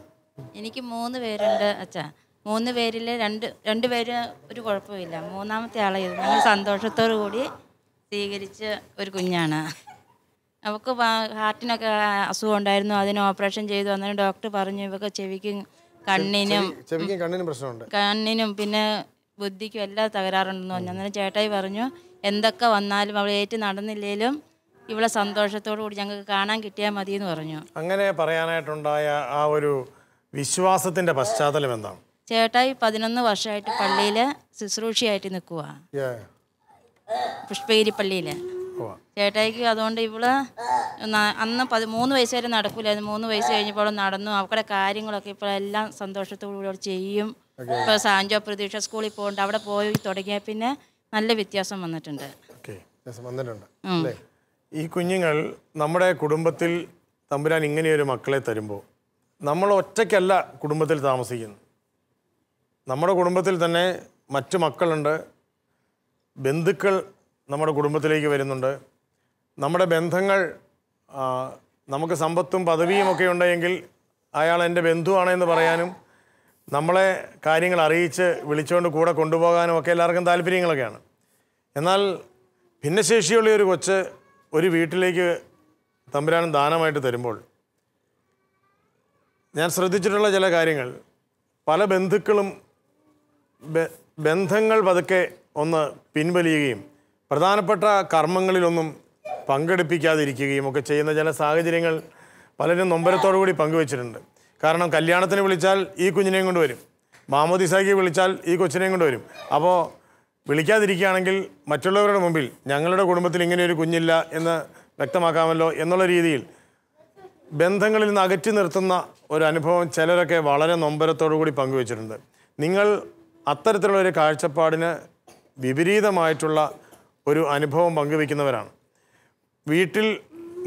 എനിക്ക് മൂന്ന് പേരുണ്ട് അച്ഛാ മൂന്ന് പേരിൽ രണ്ട് രണ്ട് പേര് ഒരു കുഴപ്പമില്ല മൂന്നാമത്തെ ആളെ ഞങ്ങൾ സന്തോഷത്തോടു കൂടി സ്വീകരിച്ച ഒരു കുഞ്ഞാണ് അവൾക്ക് ഹാർട്ടിനൊക്കെ അസുഖം ഉണ്ടായിരുന്നു അതിന് ഓപ്പറേഷൻ ചെയ്തു അന്നേരം ഡോക്ടർ പറഞ്ഞു ഇവക്ക് ചെവിക്കും കണ്ണിനും കണ്ണിനും പ്രശ്നമുണ്ട് കണ്ണിനും പിന്നെ ബുദ്ധിക്കും എല്ലാം തകരാറുണ്ടെന്ന് പറഞ്ഞു അന്നേരം ചേട്ടായി പറഞ്ഞു എന്തൊക്കെ വന്നാലും അവൾ ഏറ്റ് നടന്നില്ലേലും ഇവളെ സന്തോഷത്തോടു കൂടി ഞങ്ങൾക്ക് കാണാൻ കിട്ടിയാൽ മതി എന്ന് പറഞ്ഞു അങ്ങനെ പറയാനായിട്ടുണ്ടായ ആ ഒരു വിശ്വാസത്തിന്റെ പശ്ചാത്തലം എന്താണ് ചേട്ടായി പതിനൊന്ന് വർഷമായിട്ട് പള്ളിയില് ശുശ്രൂഷയായിട്ട് നിൽക്കുക പുഷ്പഗിരി പള്ളിയില് ചേട്ടായിക്ക് അതുകൊണ്ട് ഇവള് അന്ന് മൂന്ന് വയസ്സ് വരെ നടക്കൂലായിരുന്നു മൂന്ന് വയസ്സ് കഴിഞ്ഞപ്പോൾ നടന്നു അവക്കടെ കാര്യങ്ങളൊക്കെ ഇപ്പോഴെല്ലാം സന്തോഷത്തോടുകൂടി ചെയ്യും ഇപ്പൊ സാഞ്ചോ പ്രതീക്ഷ സ്കൂളിൽ പോകണ്ട അവിടെ പോയി തുടങ്ങിയ പിന്നെ നല്ല വ്യത്യാസം വന്നിട്ടുണ്ട് വന്നിട്ടുണ്ട് ഈ കുഞ്ഞുങ്ങൾ നമ്മുടെ കുടുംബത്തിൽ തമ്പുരാൻ ഇങ്ങനെയൊരു മക്കളെ തരുമ്പോൾ നമ്മൾ ഒറ്റയ്ക്കല്ല കുടുംബത്തിൽ താമസിക്കുന്നു നമ്മുടെ കുടുംബത്തിൽ തന്നെ മറ്റു മക്കളുണ്ട് ബന്ധുക്കൾ നമ്മുടെ കുടുംബത്തിലേക്ക് വരുന്നുണ്ട് നമ്മുടെ ബന്ധങ്ങൾ നമുക്ക് സമ്പത്തും പദവിയും ഒക്കെ ഉണ്ടെങ്കിൽ അയാൾ എൻ്റെ ബന്ധുവാണെന്ന് പറയാനും നമ്മളെ കാര്യങ്ങൾ അറിയിച്ച് വിളിച്ചുകൊണ്ട് കൂടെ കൊണ്ടുപോകാനും ഒക്കെ എല്ലാവർക്കും താല്പര്യങ്ങളൊക്കെയാണ് എന്നാൽ ഭിന്നശേഷിയുള്ള ഒരു കൊച്ച് ഒരു വീട്ടിലേക്ക് തമ്പുരാനും ദാനമായിട്ട് തരുമ്പോൾ ഞാൻ ശ്രദ്ധിച്ചിട്ടുള്ള ചില കാര്യങ്ങൾ പല ബന്ധുക്കളും ബന്ധങ്ങൾ പതുക്കെ ഒന്ന് പിൻവലിയുകയും പ്രധാനപ്പെട്ട കർമ്മങ്ങളിലൊന്നും പങ്കെടുപ്പിക്കാതിരിക്കുകയും ഒക്കെ ചെയ്യുന്ന ചില സാഹചര്യങ്ങൾ പലരും നൊമ്പരത്തോടു കൂടി പങ്കുവച്ചിട്ടുണ്ട് കാരണം കല്യാണത്തിന് വിളിച്ചാൽ ഈ കുഞ്ഞിനെയും കൊണ്ട് വരും വിളിച്ചാൽ ഈ കൊച്ചിനെയും കൊണ്ട് വരും അപ്പോൾ വിളിക്കാതിരിക്കുകയാണെങ്കിൽ മറ്റുള്ളവരുടെ മുമ്പിൽ ഞങ്ങളുടെ കുടുംബത്തിൽ ഇങ്ങനെ ഒരു കുഞ്ഞില്ല എന്ന് വ്യക്തമാക്കാമല്ലോ എന്നുള്ള രീതിയിൽ ബന്ധങ്ങളിൽ നിന്ന് അകറ്റി നിർത്തുന്ന ഒരു അനുഭവം ചിലരൊക്കെ വളരെ നൊമ്പരത്തോടു കൂടി പങ്കുവച്ചിട്ടുണ്ട് നിങ്ങൾ അത്തരത്തിലുള്ള ഒരു കാഴ്ചപ്പാടിന് വിപരീതമായിട്ടുള്ള ഒരു അനുഭവം പങ്കുവെക്കുന്നവരാണ് വീട്ടിൽ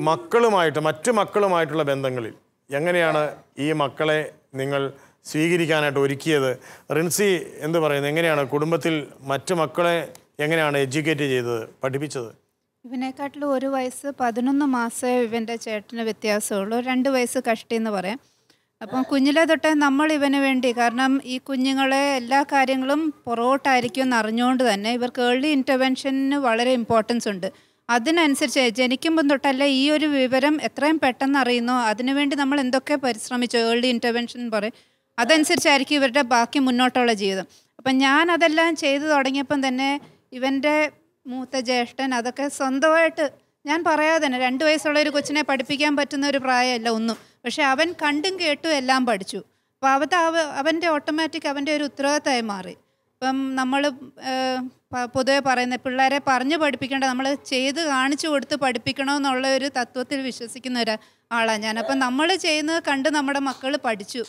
മക്കളുമായിട്ട് മറ്റു മക്കളുമായിട്ടുള്ള ബന്ധങ്ങളിൽ എങ്ങനെയാണ് ഈ മക്കളെ നിങ്ങൾ സ്വീകരിക്കാനായിട്ട് ഒരുക്കിയത് റിൻസി എന്ത് പറയുന്നത് എങ്ങനെയാണ് കുടുംബത്തിൽ മറ്റു മക്കളെ എങ്ങനെയാണ് എഡ്യൂക്കേറ്റ് ചെയ്തത് പഠിപ്പിച്ചത് ഇവനെക്കാട്ടിലും ഒരു വയസ്സ് പതിനൊന്ന് മാസമേ ഇവൻ്റെ ചേട്ടന് വ്യത്യാസമുള്ളൂ രണ്ട് വയസ്സ് കഷ്ടി എന്ന് പറയാം അപ്പം കുഞ്ഞിലെ തൊട്ടേ നമ്മൾ ഇവന് വേണ്ടി കാരണം ഈ കുഞ്ഞുങ്ങളെ എല്ലാ കാര്യങ്ങളും പുറകോട്ടായിരിക്കും എന്ന് അറിഞ്ഞുകൊണ്ട് തന്നെ ഇവർക്ക് ഏർലി ഇൻ്റർവെൻഷന് വളരെ ഇമ്പോർട്ടൻസ് ഉണ്ട് അതിനനുസരിച്ച് ജനിക്കുമ്പം തൊട്ടല്ല ഈ ഒരു വിവരം എത്രയും പെട്ടെന്ന് അറിയുന്നോ അതിനുവേണ്ടി നമ്മൾ എന്തൊക്കെ പരിശ്രമിച്ചോ ഏർലി ഇൻ്റർവെൻഷൻ പറയും അതനുസരിച്ചായിരിക്കും ഇവരുടെ ബാക്കി മുന്നോട്ടുള്ള ജീവിതം അപ്പം ഞാൻ അതെല്ലാം ചെയ്തു തുടങ്ങിയപ്പം തന്നെ ഇവൻ്റെ മൂത്ത ജ്യേഷ്ഠൻ അതൊക്കെ സ്വന്തമായിട്ട് ഞാൻ പറയാതെ തന്നെ രണ്ട് വയസ്സുള്ള ഒരു കൊച്ചിനെ പഠിപ്പിക്കാൻ പറ്റുന്ന ഒരു പ്രായമല്ല ഒന്നും പക്ഷെ അവൻ കണ്ടും കേട്ടും എല്ലാം പഠിച്ചു അപ്പോൾ അവത് അവ അവൻ്റെ ഓട്ടോമാറ്റിക് അവൻ്റെ ഒരു ഉത്തരവാദിത്തമായി മാറി ഇപ്പം നമ്മൾ പൊതുവെ പറയുന്ന പിള്ളേരെ പറഞ്ഞ് പഠിപ്പിക്കേണ്ട നമ്മൾ ചെയ്ത് കാണിച്ചു കൊടുത്ത് പഠിപ്പിക്കണമെന്നുള്ള ഒരു തത്വത്തിൽ വിശ്വസിക്കുന്ന ഒരു ആളാണ് ഞാൻ അപ്പം നമ്മൾ ചെയ്യുന്നത് കണ്ട് നമ്മുടെ മക്കൾ പഠിച്ചു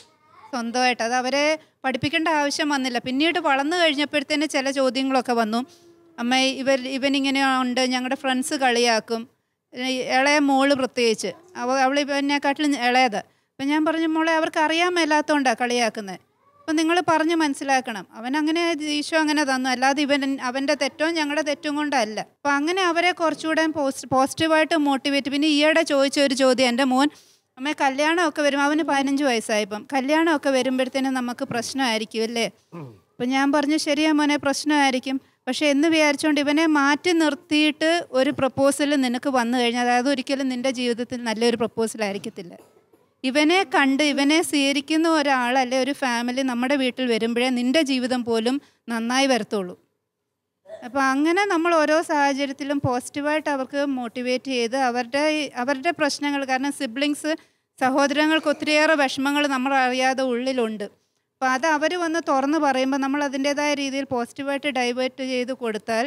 സ്വന്തമായിട്ട് അത് അവരെ പഠിപ്പിക്കേണ്ട ആവശ്യം വന്നില്ല പിന്നീട് വളർന്നു കഴിഞ്ഞപ്പോഴത്തേന് ചില ചോദ്യങ്ങളൊക്കെ വന്നു അമ്മ ഇവർ ഇവനിങ്ങനെ ഉണ്ട് ഞങ്ങളുടെ ഫ്രണ്ട്സ് കളിയാക്കും ഇളയ മോള് പ്രത്യേകിച്ച് അവ അവൾ എന്നെക്കാട്ടിലും ഇളയത് അപ്പം ഞാൻ പറഞ്ഞു മോളെ അവർക്ക് അറിയാൻ മേലാത്തതുകൊണ്ടാണ് കളിയാക്കുന്നത് അപ്പം നിങ്ങൾ പറഞ്ഞ് മനസ്സിലാക്കണം അവൻ അങ്ങനെ ഈശോ അങ്ങനെ തന്നു അല്ലാതെ ഇവൻ അവൻ്റെ തെറ്റോ ഞങ്ങളുടെ തെറ്റും കൊണ്ടല്ല അപ്പം അങ്ങനെ അവരെ കുറച്ചുകൂടെ പോസ്റ്റ് പോസിറ്റീവായിട്ട് മോട്ടിവേറ്റ് പിന്നെ ഈയിടെ ചോദിച്ച ഒരു ചോദ്യം എൻ്റെ മോൻ അമ്മേ കല്യാണമൊക്കെ വരും അവന് പതിനഞ്ച് വയസ്സായപ്പം കല്യാണമൊക്കെ വരുമ്പോഴത്തേനും നമുക്ക് പ്രശ്നമായിരിക്കും അല്ലേ അപ്പം ഞാൻ പറഞ്ഞു ശരിയാ മോനെ പ്രശ്നമായിരിക്കും പക്ഷെ എന്ന് വിചാരിച്ചുകൊണ്ട് ഇവനെ മാറ്റി നിർത്തിയിട്ട് ഒരു പ്രപ്പോസൽ നിനക്ക് വന്നു കഴിഞ്ഞാൽ അതായത് ഒരിക്കലും നിൻ്റെ ജീവിതത്തിൽ നല്ലൊരു പ്രപ്പോസൽ ആയിരിക്കത്തില്ല ഇവനെ കണ്ട് ഇവനെ സ്വീകരിക്കുന്ന ഒരാൾ അല്ലെ ഒരു ഫാമിലി നമ്മുടെ വീട്ടിൽ വരുമ്പോഴേ നിൻ്റെ ജീവിതം പോലും നന്നായി വരത്തുള്ളൂ അപ്പോൾ അങ്ങനെ നമ്മൾ ഓരോ സാഹചര്യത്തിലും പോസിറ്റീവായിട്ട് അവർക്ക് മോട്ടിവേറ്റ് ചെയ്ത് അവരുടെ അവരുടെ പ്രശ്നങ്ങൾ കാരണം സിബ്ലിങ്സ് സഹോദരങ്ങൾക്ക് ഒത്തിരിയേറെ വിഷമങ്ങൾ നമ്മൾ അറിയാതെ ഉള്ളിലുണ്ട് അപ്പോൾ അത് അവർ വന്ന് തുറന്ന് പറയുമ്പോൾ നമ്മൾ അതിൻ്റേതായ രീതിയിൽ പോസിറ്റീവായിട്ട് ഡൈവേർട്ട് ചെയ്ത് കൊടുത്താൽ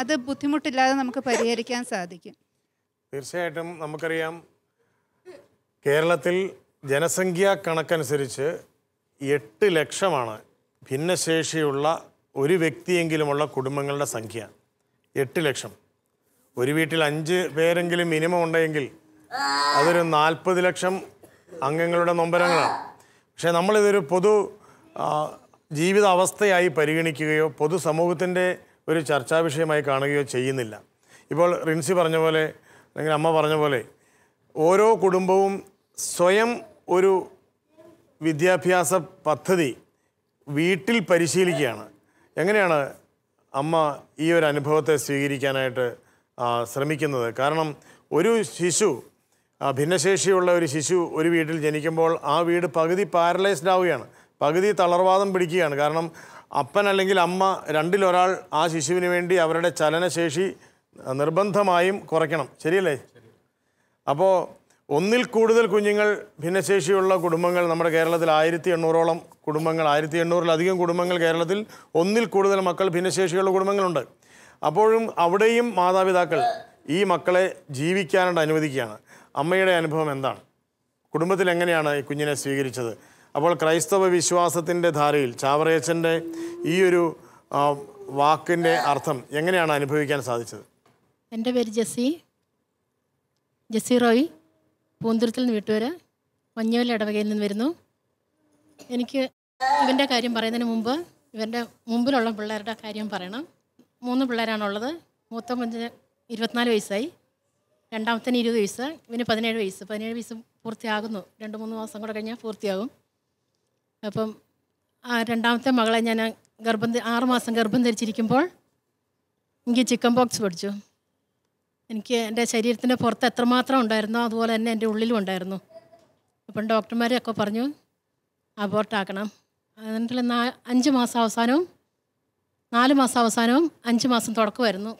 അത് ബുദ്ധിമുട്ടില്ലാതെ നമുക്ക് പരിഹരിക്കാൻ സാധിക്കും തീർച്ചയായിട്ടും നമുക്കറിയാം കേരളത്തിൽ ജനസംഖ്യാ കണക്കനുസരിച്ച് എട്ട് ലക്ഷമാണ് ഭിന്നശേഷിയുള്ള ഒരു വ്യക്തിയെങ്കിലുമുള്ള കുടുംബങ്ങളുടെ സംഖ്യ എട്ട് ലക്ഷം ഒരു വീട്ടിൽ അഞ്ച് പേരെങ്കിലും മിനിമം ഉണ്ടെങ്കിൽ അതൊരു നാൽപ്പത് ലക്ഷം അംഗങ്ങളുടെ നൊമ്പരങ്ങളാണ് പക്ഷേ നമ്മളിതൊരു പൊതു ജീവിതാവസ്ഥയായി പരിഗണിക്കുകയോ പൊതുസമൂഹത്തിൻ്റെ ഒരു ചർച്ചാ വിഷയമായി കാണുകയോ ചെയ്യുന്നില്ല ഇപ്പോൾ റിൻസി പറഞ്ഞ പോലെ അല്ലെങ്കിൽ അമ്മ പറഞ്ഞ പോലെ ഓരോ കുടുംബവും സ്വയം ഒരു വിദ്യാഭ്യാസ പദ്ധതി വീട്ടിൽ പരിശീലിക്കുകയാണ് എങ്ങനെയാണ് അമ്മ ഈ ഒരു അനുഭവത്തെ സ്വീകരിക്കാനായിട്ട് ശ്രമിക്കുന്നത് കാരണം ഒരു ശിശു ഭിന്നശേഷിയുള്ള ഒരു ശിശു ഒരു വീട്ടിൽ ജനിക്കുമ്പോൾ ആ വീട് പകുതി പാരലൈസ്ഡ് ആവുകയാണ് പകുതി തളർവാദം പിടിക്കുകയാണ് കാരണം അപ്പൻ അല്ലെങ്കിൽ അമ്മ രണ്ടിലൊരാൾ ആ ശിശുവിന് വേണ്ടി അവരുടെ ചലനശേഷി നിർബന്ധമായും കുറയ്ക്കണം ശരിയല്ലേ അപ്പോൾ ഒന്നിൽ കൂടുതൽ കുഞ്ഞുങ്ങൾ ഭിന്നശേഷിയുള്ള കുടുംബങ്ങൾ നമ്മുടെ കേരളത്തിൽ ആയിരത്തി എണ്ണൂറോളം കുടുംബങ്ങൾ ആയിരത്തി എണ്ണൂറിലധികം കുടുംബങ്ങൾ കേരളത്തിൽ ഒന്നിൽ കൂടുതൽ മക്കൾ ഭിന്നശേഷിയുള്ള കുടുംബങ്ങളുണ്ട് അപ്പോഴും അവിടെയും മാതാപിതാക്കൾ ഈ മക്കളെ ജീവിക്കാനായിട്ട് അനുവദിക്കുകയാണ് അമ്മയുടെ അനുഭവം എന്താണ് കുടുംബത്തിൽ എങ്ങനെയാണ് ഈ കുഞ്ഞിനെ സ്വീകരിച്ചത് അപ്പോൾ ക്രൈസ്തവ വിശ്വാസത്തിൻ്റെ ധാരയിൽ ചാവറയച്ചൻ്റെ ഈ ഒരു വാക്കിൻ്റെ അർത്ഥം എങ്ങനെയാണ് അനുഭവിക്കാൻ സാധിച്ചത് എൻ്റെ പേര് ജസി ജസി റോയ് പൂന്തുരത്തിൽ നിന്ന് വീട്ടുകാർ മഞ്ഞവല ഇടവകയിൽ നിന്ന് വരുന്നു എനിക്ക് ഇവൻ്റെ കാര്യം പറയുന്നതിന് മുമ്പ് ഇവൻ്റെ മുമ്പിലുള്ള പിള്ളേരുടെ കാര്യം പറയണം മൂന്ന് പിള്ളേരാണുള്ളത് മൂത്ത കുഞ്ഞിന് ഇരുപത്തിനാല് വയസ്സായി രണ്ടാമത്തേന് ഇരുപത് വയസ്സ് ഇവന് പതിനേഴ് വയസ്സ് പതിനേഴ് വയസ്സ് പൂർത്തിയാകുന്നു രണ്ട് മൂന്ന് മാസം കൂടെ കഴിഞ്ഞാൽ പൂർത്തിയാകും അപ്പം ആ രണ്ടാമത്തെ മകളെ ഞാൻ ഗർഭം ആറ് മാസം ഗർഭം ധരിച്ചിരിക്കുമ്പോൾ എനിക്ക് ചിക്കൻ ബോക്സ് പിടിച്ചു എനിക്ക് എൻ്റെ ശരീരത്തിൻ്റെ പുറത്ത് എത്രമാത്രം ഉണ്ടായിരുന്നോ അതുപോലെ തന്നെ എൻ്റെ ഉള്ളിലും ഉണ്ടായിരുന്നു അപ്പം ഡോക്ടർമാരെയൊക്കെ പറഞ്ഞു അബോർട്ടാക്കണം എന്നിട്ട് നാ അഞ്ച് മാസം അവസാനവും നാല് മാസം അവസാനവും അഞ്ച് മാസം തുടക്കമായിരുന്നു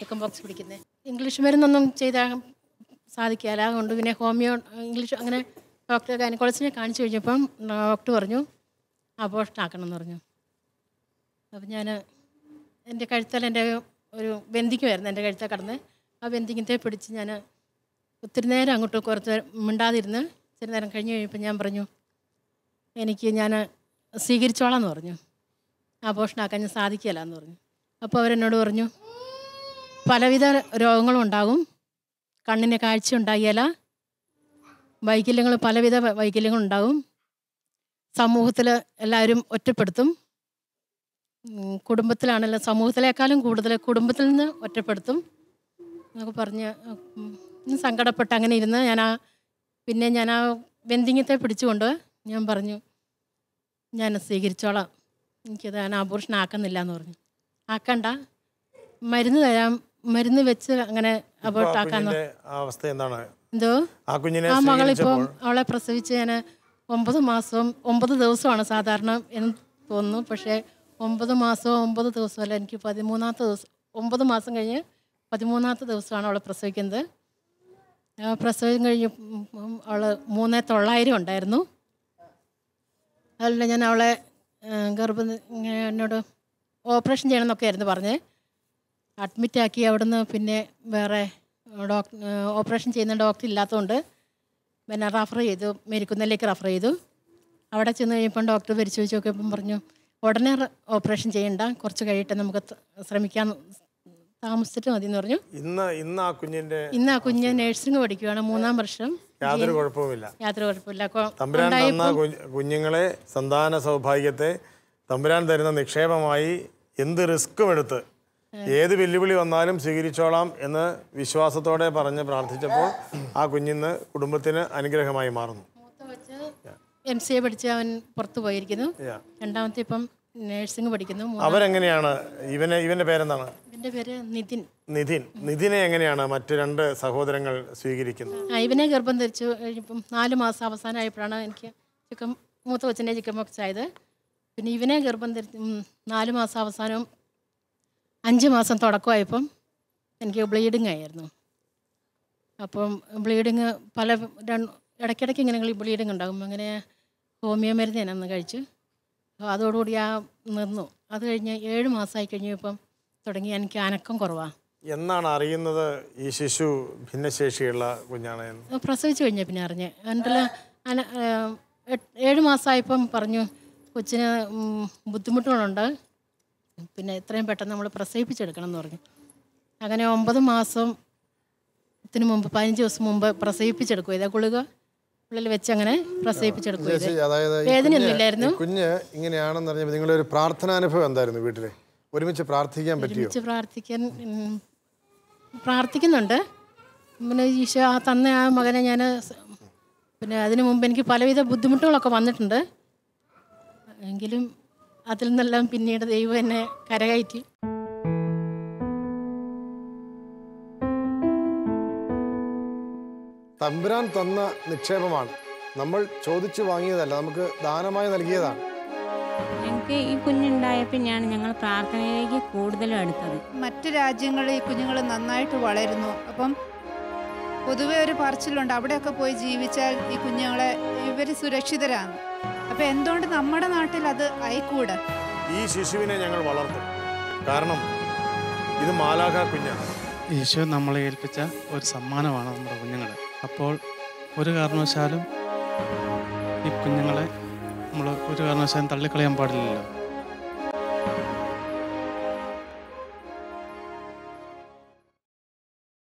ചിക്കൻ ബോക്സ് പിടിക്കുന്നത് ഇംഗ്ലീഷ് മരുന്നൊന്നും ചെയ്താൽ സാധിക്കില്ല അതുകൊണ്ട് പിന്നെ ഹോമിയോ ഇംഗ്ലീഷ് അങ്ങനെ ഡോക്ടർ ഗൈനക്കോളജിനെ കാണിച്ചു കഴിഞ്ഞപ്പം ഡോക്ടർ പറഞ്ഞു അബോഷൻ ആക്കണം എന്ന് പറഞ്ഞു അപ്പം ഞാൻ എൻ്റെ കഴുത്തല എൻ്റെ ഒരു ബന്ധിക്കുമായിരുന്നു എൻ്റെ കഴുത്ത കടന്ന് ആ ബന്ധിക്കത്തെ പിടിച്ച് ഞാൻ ഒത്തിരി നേരം അങ്ങോട്ട് കുറച്ച് മിണ്ടാതിരുന്ന് ഇച്ചിരി നേരം കഴിഞ്ഞ് കഴിഞ്ഞപ്പോൾ ഞാൻ പറഞ്ഞു എനിക്ക് ഞാൻ സ്വീകരിച്ചോളാം എന്ന് പറഞ്ഞു ആഘോഷനാക്കാൻ ഞാൻ സാധിക്കില്ല എന്ന് പറഞ്ഞു അപ്പോൾ അവരെന്നോട് പറഞ്ഞു പലവിധ രോഗങ്ങളും ഉണ്ടാകും കണ്ണിന് കാഴ്ച ഉണ്ടാകിയല്ല വൈകല്യങ്ങൾ പലവിധ വൈകല്യങ്ങൾ ഉണ്ടാവും സമൂഹത്തിൽ എല്ലാവരും ഒറ്റപ്പെടുത്തും കുടുംബത്തിലാണല്ലോ സമൂഹത്തിലേക്കാളും കൂടുതൽ കുടുംബത്തിൽ നിന്ന് ഒറ്റപ്പെടുത്തും എന്നൊക്കെ പറഞ്ഞ് സങ്കടപ്പെട്ട് അങ്ങനെ ഇരുന്ന് ഞാൻ ആ പിന്നെ ഞാൻ ആ വെന്തിങ്ങത്തെ പിടിച്ചുകൊണ്ട് ഞാൻ പറഞ്ഞു ഞാൻ സ്വീകരിച്ചോളാം എനിക്കത് ഞാൻ ആബോർഷൻ ആക്കുന്നില്ല എന്ന് പറഞ്ഞു ആക്കണ്ട മരുന്ന് തരാം മരുന്ന് വെച്ച് അങ്ങനെ അബോർട്ട് ആക്കാൻ അവസ്ഥ എന്താണ് എന്തോ ആ കുഞ്ഞിനെ ആ മകളിപ്പോൾ അവളെ പ്രസവിച്ച് ഞാൻ ഒമ്പത് മാസവും ഒമ്പത് ദിവസമാണ് സാധാരണ എന്ന് തോന്നുന്നു പക്ഷേ ഒമ്പത് മാസവും ഒമ്പത് ദിവസമല്ല എനിക്ക് പതിമൂന്നാമത്തെ ദിവസം ഒമ്പത് മാസം കഴിഞ്ഞ് പതിമൂന്നാമത്തെ ദിവസമാണ് അവളെ പ്രസവിക്കുന്നത് പ്രസവം കഴിഞ്ഞ് അവൾ മൂന്നേ തൊള്ളായിരം ഉണ്ടായിരുന്നു അതുകൊണ്ട് ഞാൻ അവളെ ഗർഭ എന്നോട് ഓപ്പറേഷൻ ചെയ്യണമെന്നൊക്കെ ആയിരുന്നു പറഞ്ഞ് അഡ്മിറ്റാക്കി അവിടുന്ന് പിന്നെ വേറെ ഡോക്ടർ ഓപ്പറേഷൻ ചെയ്യുന്ന ഡോക്ടർ ഇല്ലാത്തതുകൊണ്ട് പിന്നെ റഫർ ചെയ്തു മെരിക്കുന്നിലേക്ക് റഫർ ചെയ്തു അവിടെ ചെന്ന് കഴിയുമ്പം ഡോക്ടർ വരിച്ചു വെച്ച് നോക്കിയപ്പം പറഞ്ഞു ഉടനെ ഓപ്പറേഷൻ ചെയ്യണ്ട കുറച്ച് കഴിയട്ടെ നമുക്ക് ശ്രമിക്കാൻ താമസിച്ചിട്ട് മതി എന്ന് പറഞ്ഞു ഇന്ന് ഇന്ന് ആ കുഞ്ഞിന്റെ ഇന്ന് ആ കുഞ്ഞ് നഴ്സിംഗ് പഠിക്കുകയാണ് മൂന്നാം വർഷം യാതൊരു കുഴപ്പവുമില്ല യാതൊരു കുഴപ്പമില്ല കുഞ്ഞുങ്ങളെ സന്താന സൗഭാഗ്യത്തെ തമ്പുരാൻ തരുന്ന നിക്ഷേപമായി എന്ത് റിസ്ക്കും എടുത്ത് ഏത് വെല്ലുവിളി വന്നാലും സ്വീകരിച്ചോളാം എന്ന് വിശ്വാസത്തോടെ പറഞ്ഞ് പ്രാർത്ഥിച്ചപ്പോൾ ആ കുഞ്ഞിന്ന് കുടുംബത്തിന് അനുഗ്രഹമായി മാറുന്നു എം സി എ പഠിച്ച് അവൻ പുറത്തു പോയിരിക്കുന്നു രണ്ടാമത്തെ ഇപ്പം നേഴ്സിംഗ് പഠിക്കുന്നു അവരെങ്ങനെയാണ് ഇവനെ ഇവന്റെ പേരെന്താണ് ഇവന്റെ പേര് നിതിൻ നിതിൻ നിതിനെ എങ്ങനെയാണ് മറ്റു രണ്ട് സഹോദരങ്ങൾ സ്വീകരിക്കുന്നത് ഇവനെ ഗർഭം ധരിച്ചു ഇപ്പം നാല് മാസം അവസാനമായപ്പോഴാണ് എനിക്ക് ചിക്കൻ മൂത്ത കൊച്ചിൻ്റെ ചിക്കൻ ബോക്സ് ആയത് പിന്നെ ഇവനെ ഗർഭം ധരിച്ചു നാല് മാസം അവസാനവും അഞ്ച് മാസം തുടക്കമായപ്പം എനിക്ക് ബ്ലീഡിങ് ആയിരുന്നു അപ്പം ബ്ലീഡിങ് പല ഇടയ്ക്കിടയ്ക്ക് ഇങ്ങനെ ബ്ലീഡിങ് ഉണ്ടാകും അങ്ങനെ ഹോമിയോ മരുന്ന് ഞാൻ അന്ന് കഴിച്ചു അതോടുകൂടി ആ നിന്നു അത് കഴിഞ്ഞ് ഏഴ് മാസമായി കഴിഞ്ഞപ്പം തുടങ്ങി എനിക്ക് അനക്കം കുറവാണ് എന്നാണ് അറിയുന്നത് ഈ ശിശു ഭിന്നശേഷിയുള്ള കുഞ്ഞാണ് പ്രസവിച്ചു കഴിഞ്ഞ പിന്നെ അറിഞ്ഞ് എന്നിട്ട് ഏഴ് മാസമായപ്പം പറഞ്ഞു കൊച്ചിന് ബുദ്ധിമുട്ടുകളുണ്ട് പിന്നെ എത്രയും പെട്ടെന്ന് നമ്മൾ പ്രസവിപ്പിച്ചെടുക്കണം എന്ന് പറഞ്ഞു അങ്ങനെ ഒമ്പത് മാസത്തിന് മുമ്പ് പതിനഞ്ച് ദിവസം മുമ്പ് പ്രസവിപ്പിച്ചെടുക്കും ഇതാ കുളിക ഉള്ളിൽ വെച്ച് അങ്ങനെ പ്രസവിപ്പിച്ചെടുക്കും വേദനയൊന്നുമില്ലായിരുന്നു കുഞ്ഞ് പറഞ്ഞപ്പോൾ ഒരു പ്രാർത്ഥനാനുഭവം എന്തായിരുന്നു ഒരുമിച്ച് പ്രാർത്ഥിക്കാൻ പറ്റിയോ പ്രാർത്ഥിക്കാൻ പ്രാർത്ഥിക്കുന്നുണ്ട് പിന്നെ ഈശോ ആ തന്ന ആ മകനെ ഞാൻ പിന്നെ അതിനു മുമ്പ് എനിക്ക് പലവിധ ബുദ്ധിമുട്ടുകളൊക്കെ വന്നിട്ടുണ്ട് എങ്കിലും അതിൽ നിന്നെല്ലാം പിന്നീട് ദൈവം എന്നെ കരകയറ്റി തമ്പുരാൻ തന്ന നിക്ഷേപമാണ് നമ്മൾ ചോദിച്ചു വാങ്ങിയതല്ല നമുക്ക് ദാനമായി നൽകിയതാണ് ഞങ്ങൾക്ക് ഈ കുഞ്ഞുണ്ടായപ്പോഴാണ് ഞങ്ങൾ പ്രാർത്ഥനയിലേക്ക് കൂടുതലും അടുത്തത് മറ്റു രാജ്യങ്ങളിൽ ഈ കുഞ്ഞുങ്ങൾ നന്നായിട്ട് വളരുന്നു അപ്പം പൊതുവെ ഒരു പറച്ചിലുണ്ട് അവിടെയൊക്കെ പോയി ജീവിച്ചാൽ ഈ കുഞ്ഞുങ്ങളെ ഇവർ സുരക്ഷിതരാണ് അപ്പൊ എന്തുകൊണ്ട് നമ്മുടെ നാട്ടിൽ അത് അയക്കൂട് ഈ ശിശുവിനെ ഞങ്ങൾ വളർത്തും കാരണം ഇത് മാലാഖ കുഞ്ഞാണ് യേശു നമ്മളെ ഏൽപ്പിച്ച ഒരു സമ്മാനമാണ് നമ്മുടെ കുഞ്ഞുങ്ങൾ അപ്പോൾ ഒരു കാരണവശാലും ഈ കുഞ്ഞുങ്ങളെ നമ്മൾ ഒരു കാരണവശാലും തള്ളിക്കളയാൻ പാടില്ലല്ലോ